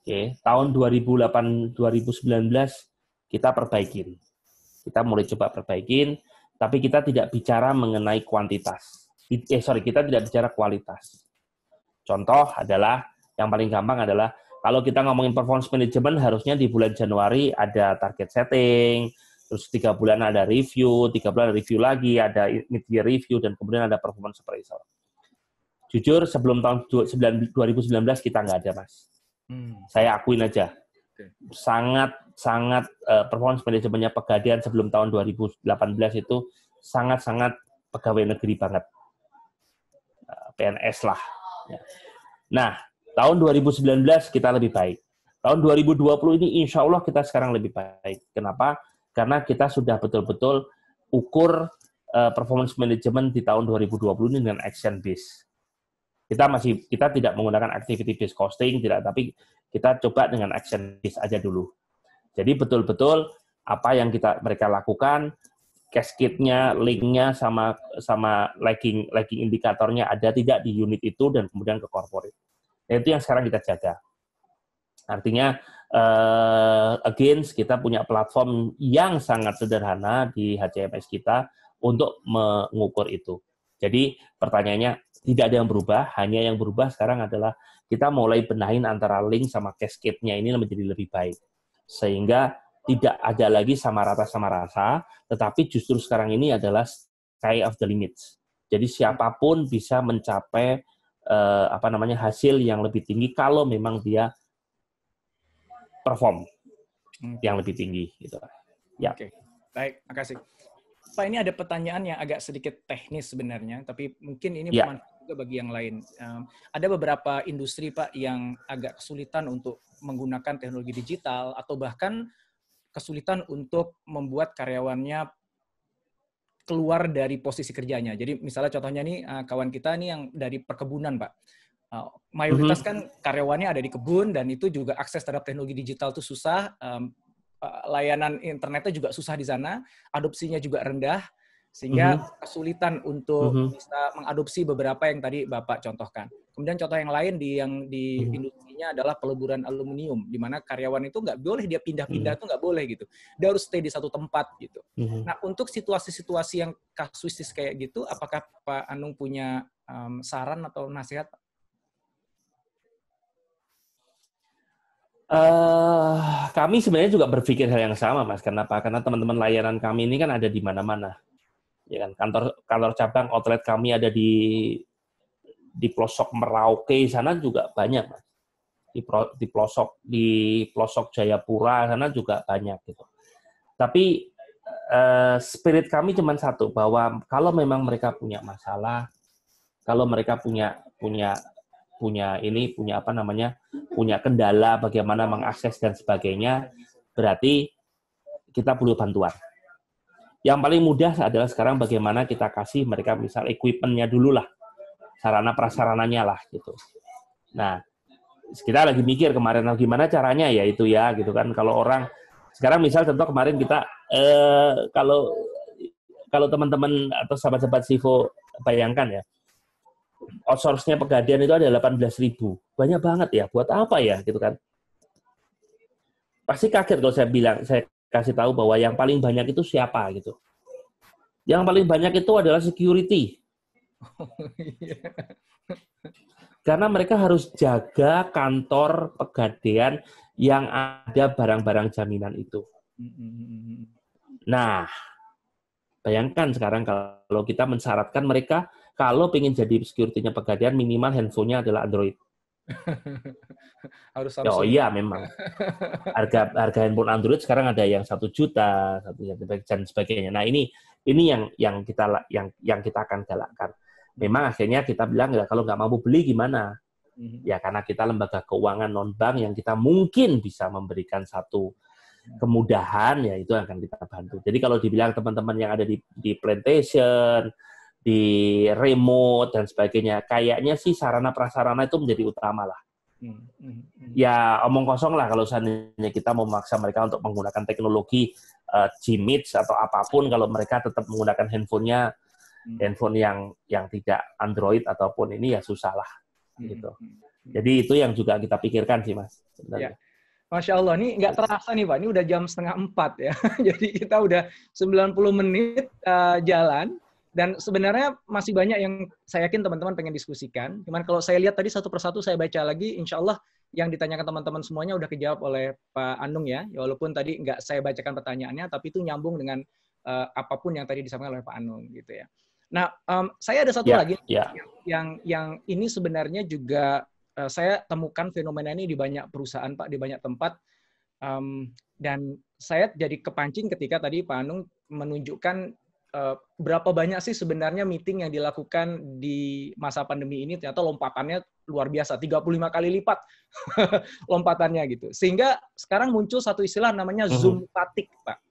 Oke, tahun 2008 2019 kita perbaikin. Kita mulai coba perbaikin, tapi kita tidak bicara mengenai kuantitas. Eh sorry, kita tidak bicara kualitas. Contoh adalah yang paling gampang adalah kalau kita ngomongin performance management harusnya di bulan Januari ada target setting, terus tiga bulan ada review, tiga bulan ada review lagi, ada mid year review, dan kemudian ada performance appraisal. Jujur, sebelum tahun 2019 kita nggak ada, Mas. Hmm. Saya akuin aja. Okay. Sangat sangat uh, performance manajemennya Pegadian sebelum tahun 2018 itu sangat-sangat pegawai negeri banget. Eh, PNS lah. Ya. Nah, tahun 2019 kita lebih baik. Tahun 2020 ini insya Allah kita sekarang lebih baik. Kenapa? Karena kita sudah betul-betul ukur uh, performance management di tahun 2020 ini dengan action base kita masih kita tidak menggunakan activity based costing tidak tapi kita coba dengan action based aja dulu jadi betul-betul apa yang kita mereka lakukan cash kitnya linknya sama sama lagging lagging indikatornya ada tidak di unit itu dan kemudian ke corporate nah, itu yang sekarang kita jaga artinya uh, eh, against kita punya platform yang sangat sederhana di HCMS kita untuk mengukur itu jadi pertanyaannya tidak ada yang berubah, hanya yang berubah sekarang adalah kita mulai benahin antara link sama cascade-nya ini menjadi lebih baik. Sehingga tidak ada lagi sama rata sama rasa, tetapi justru sekarang ini adalah sky of the limits. Jadi siapapun bisa mencapai eh, apa namanya hasil yang lebih tinggi kalau memang dia perform hmm. yang lebih tinggi gitu. Ya. Oke. Okay. Baik, makasih. Pak, ini ada pertanyaan yang agak sedikit teknis sebenarnya, tapi mungkin ini yeah. Ya juga bagi yang lain. ada beberapa industri Pak yang agak kesulitan untuk menggunakan teknologi digital atau bahkan kesulitan untuk membuat karyawannya keluar dari posisi kerjanya. Jadi misalnya contohnya nih eh, kawan kita nih yang dari perkebunan, Pak. Eh, mayoritas mhm. kan karyawannya ada di kebun dan itu juga akses terhadap teknologi digital itu susah. Eh, layanan internetnya juga susah di sana, adopsinya juga rendah sehingga mm-hmm. kesulitan untuk mm-hmm. bisa mengadopsi beberapa yang tadi Bapak contohkan. Kemudian contoh yang lain di yang di mm-hmm. industrinya adalah peleburan aluminium, di mana karyawan itu nggak boleh dia pindah-pindah mm-hmm. nggak boleh gitu, dia harus stay di satu tempat gitu. Mm-hmm. Nah untuk situasi-situasi yang kasusis kayak gitu, apakah Pak Anung punya um, saran atau nasihat? Uh, kami sebenarnya juga berpikir hal yang sama, Mas. Kenapa? Karena teman-teman layanan kami ini kan ada di mana-mana ya kan kantor kantor cabang outlet kami ada di di pelosok Merauke sana juga banyak mas di, pro, di pelosok di pelosok Jayapura sana juga banyak gitu tapi eh, spirit kami cuma satu bahwa kalau memang mereka punya masalah kalau mereka punya punya punya ini punya apa namanya punya kendala bagaimana mengakses dan sebagainya berarti kita perlu bantuan yang paling mudah adalah sekarang bagaimana kita kasih mereka misal equipmentnya dulu lah, sarana prasarananya lah gitu. Nah, kita lagi mikir kemarin nah, gimana caranya ya itu ya gitu kan. Kalau orang sekarang misal contoh kemarin kita eh, kalau kalau teman-teman atau sahabat-sahabat Sivo bayangkan ya, outsource-nya pegadian itu ada 18 ribu. Banyak banget ya, buat apa ya gitu kan. Pasti kaget kalau saya bilang, saya kasih tahu bahwa yang paling banyak itu siapa gitu. Yang paling banyak itu adalah security. Karena mereka harus jaga kantor pegadaian yang ada barang-barang jaminan itu. Nah, bayangkan sekarang kalau kita mensyaratkan mereka kalau ingin jadi security-nya pegadaian minimal handphonenya adalah Android. [laughs] harus Samsung. Oh iya memang. Harga harga handphone Android sekarang ada yang satu juta, satu dan sebagainya. Nah ini ini yang yang kita yang yang kita akan galakkan. Memang akhirnya kita bilang ya kalau nggak mampu beli gimana? Mhm. Ya karena kita lembaga keuangan non bank yang kita mungkin bisa memberikan satu kemudahan ya itu akan kita bantu. Jadi kalau dibilang teman-teman yang ada di di plantation di remote dan sebagainya. Kayaknya sih sarana prasarana itu menjadi utama lah. Hmm, hmm, hmm. Ya omong kosong lah kalau seandainya kita memaksa mereka untuk menggunakan teknologi uh, atau apapun kalau mereka tetap menggunakan handphonenya handphone yang yang tidak Android ataupun ini ya susah lah gitu. Jadi itu yang juga kita pikirkan sih mas. Ya. Masya Allah, ini nggak terasa nih Pak, ini udah jam setengah empat ya. [laughs] Jadi kita udah 90 menit uh, jalan dan sebenarnya masih banyak yang saya yakin teman-teman pengen diskusikan. Cuman kalau saya lihat tadi satu persatu saya baca lagi, insya Allah yang ditanyakan teman-teman semuanya udah kejawab oleh Pak Anung ya. ya walaupun tadi nggak saya bacakan pertanyaannya, tapi itu nyambung dengan uh, apapun yang tadi disampaikan oleh Pak Anung gitu ya. Nah, um, saya ada satu yeah, lagi yeah. Yang, yang yang ini sebenarnya juga uh, saya temukan fenomena ini di banyak perusahaan Pak, di banyak tempat. Um, dan saya jadi kepancing ketika tadi Pak Anung menunjukkan Eh, berapa banyak sih sebenarnya meeting yang dilakukan di masa pandemi ini ternyata lompatannya luar biasa 35 kali lipat [laughs] lompatannya gitu sehingga sekarang muncul satu istilah namanya mm -hmm. zoom fatigue pak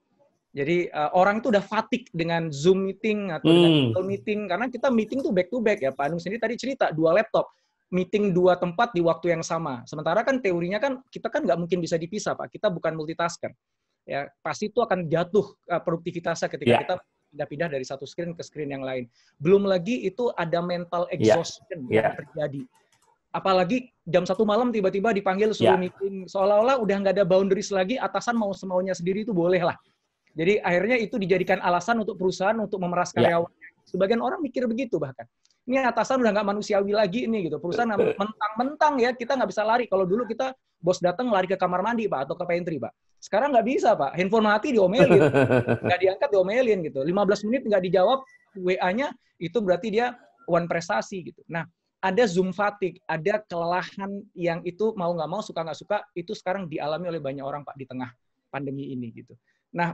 jadi uh, orang itu udah fatik dengan zoom meeting atau mm. dengan Google hmm. meeting karena kita meeting tuh back to back ya Pak Anung sendiri tadi cerita dua laptop meeting dua tempat di waktu yang sama sementara kan teorinya kan kita kan nggak mungkin bisa dipisah Pak kita bukan multitasker ya pasti itu akan jatuh eh, produktivitasnya ketika yeah. kita pindah-pindah dari satu screen ke screen yang lain. Belum lagi itu ada mental iya. exhaustion yeah. yang iya. terjadi. Apalagi jam satu malam tiba-tiba dipanggil suruh yeah. meeting, seolah-olah udah nggak ada boundaries lagi, atasan mau semaunya sendiri itu boleh lah. Jadi akhirnya itu dijadikan alasan untuk perusahaan untuk memeras iya. karyawan. Sebagian orang mikir begitu bahkan. Ini atasan udah nggak manusiawi lagi ini gitu. Perusahaan [laughs] mentang-mentang ya kita nggak bisa lari. Kalau dulu kita bos datang lari ke kamar mandi pak atau ke pantry pak. Sekarang nggak bisa, Pak. Handphone mati diomelin. [laughs] Nggak diangkat diomelin gitu. 15 menit nggak dijawab WA-nya, itu berarti dia one prestasi gitu. Nah, ada zoom fatigue, ada kelelahan yang itu mau nggak mau, suka nggak suka, itu sekarang dialami oleh banyak orang, Pak, di tengah pandemi ini gitu. Nah,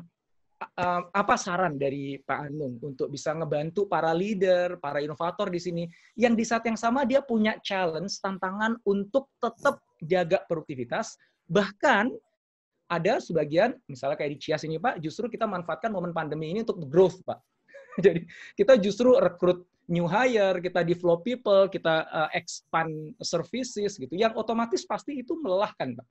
apa saran dari Pak Anung untuk bisa ngebantu para leader, para inovator di sini yang di saat yang sama dia punya challenge, tantangan untuk tetap jaga produktivitas, bahkan ada sebagian, misalnya kayak di Cias ini Pak, justru kita manfaatkan momen pandemi ini untuk growth Pak. [laughs] Jadi kita justru rekrut new hire, kita develop people, kita eh, expand services gitu, yang otomatis pasti itu melelahkan Pak.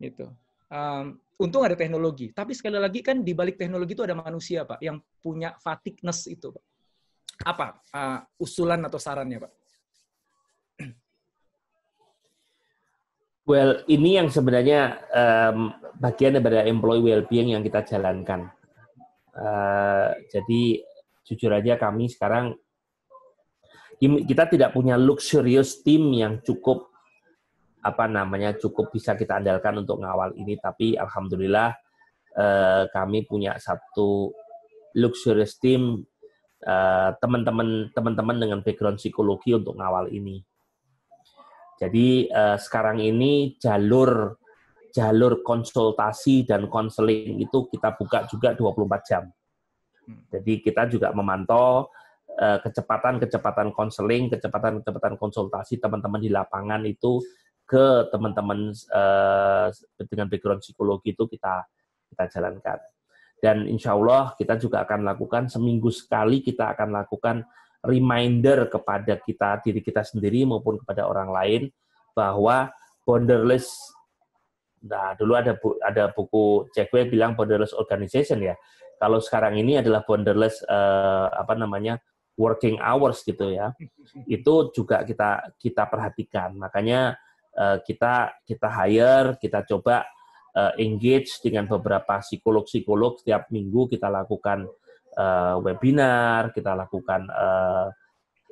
Gitu. Um, untung ada teknologi, tapi sekali lagi kan di balik teknologi itu ada manusia Pak, yang punya fatigueness itu Pak. Apa uh, usulan atau sarannya Pak? Well, ini yang sebenarnya um, bagian daripada employee well-being yang kita jalankan. Uh, jadi jujur aja kami sekarang kita tidak punya luxurious team yang cukup apa namanya cukup bisa kita andalkan untuk ngawal ini. Tapi alhamdulillah uh, kami punya satu luxurious team eh, teman-teman uh, teman-teman dengan background psikologi untuk ngawal ini jadi eh, sekarang ini jalur jalur konsultasi dan konseling itu kita buka juga 24 jam. Hmm. Jadi kita juga memantau eh, kecepatan-kecepatan konseling, kecepatan-kecepatan konsultasi teman-teman di lapangan itu ke teman-teman eh, dengan background psikologi itu kita kita jalankan. Dan insya Allah kita juga akan lakukan seminggu sekali kita akan lakukan reminder kepada kita diri kita sendiri maupun kepada orang lain bahwa borderless nah dulu ada bu, ada buku Jackwell bilang borderless organization ya kalau sekarang ini adalah borderless uh, apa namanya working hours gitu ya itu juga kita kita perhatikan makanya uh, kita kita hire kita coba uh, engage dengan beberapa psikolog psikolog setiap minggu kita lakukan uh, webinar, kita lakukan uh,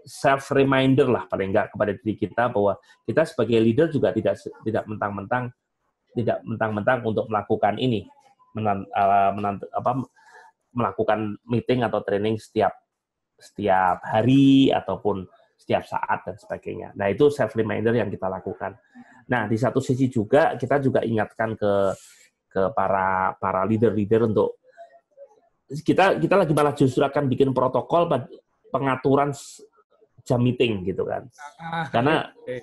self reminder lah paling enggak kepada diri kita bahwa kita sebagai leader juga tidak tidak mentang-mentang tidak mentang-mentang untuk melakukan ini menan, uh, menan, apa, melakukan meeting atau training setiap setiap hari ataupun setiap saat dan sebagainya. Nah itu self reminder yang kita lakukan. Nah di satu sisi juga kita juga ingatkan ke ke para para leader-leader untuk kita kita lagi malah justru akan bikin protokol pengaturan jam meeting gitu kan ah, karena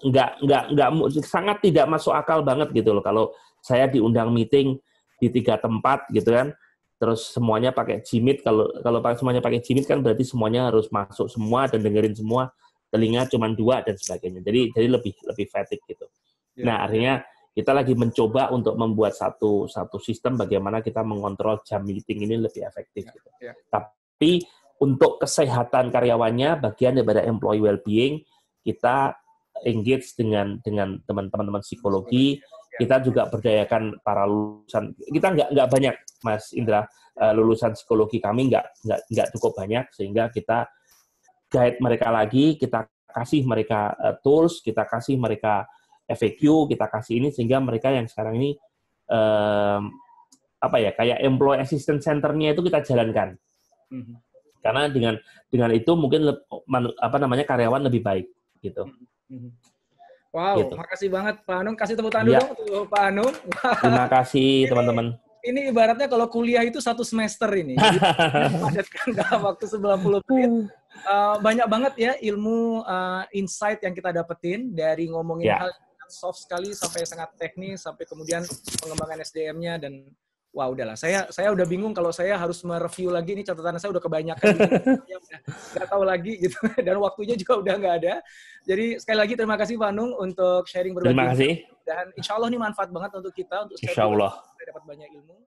nggak nggak nggak sangat tidak masuk akal banget gitu loh kalau saya diundang meeting di tiga tempat gitu kan terus semuanya pakai jimit kalau kalau semuanya pakai jimit kan berarti semuanya harus masuk semua dan dengerin semua telinga cuma dua dan sebagainya jadi jadi lebih lebih fatigue gitu ya, nah ya. akhirnya kita lagi mencoba untuk membuat satu satu sistem bagaimana kita mengontrol jam meeting ini lebih efektif. ya. Gitu. ya. Tapi untuk kesehatan karyawannya, bagian daripada employee well-being, kita engage dengan dengan teman-teman psikologi. Ya. Ya. Kita juga berdayakan para lulusan. Kita nggak nggak banyak, Mas Indra, eh, lulusan psikologi kami nggak nggak nggak cukup banyak sehingga kita guide mereka lagi, kita kasih mereka eh, tools, kita kasih mereka FAQ, kita kasih ini sehingga mereka yang sekarang ini um, apa ya kayak employee assistance centernya itu kita jalankan. Mm-hmm. Karena dengan dengan itu mungkin le, apa namanya karyawan lebih baik gitu. Mm-hmm. Wow, gitu. makasih banget Pak Anung. Kasih tepuk tangan ya. dulu untuk Pak Anung. Terima kasih teman-teman. Ini, ibaratnya kalau kuliah itu satu semester ini. Padatkan [laughs] dalam waktu 90 menit. Uh, banyak banget ya ilmu uh, insight yang kita dapetin dari ngomongin yeah. hal soft sekali sampai sangat teknis sampai kemudian pengembangan SDM-nya dan wah udahlah saya saya udah bingung kalau saya harus mereview lagi ini catatan saya udah kebanyakan [laughs] nggak tahu lagi gitu [laughs] dan waktunya juga udah nggak ada jadi sekali lagi terima kasih Pak untuk sharing berbagi terima kasih dan insya Allah ini manfaat banget untuk kita untuk insya Allah kita dapat banyak ilmu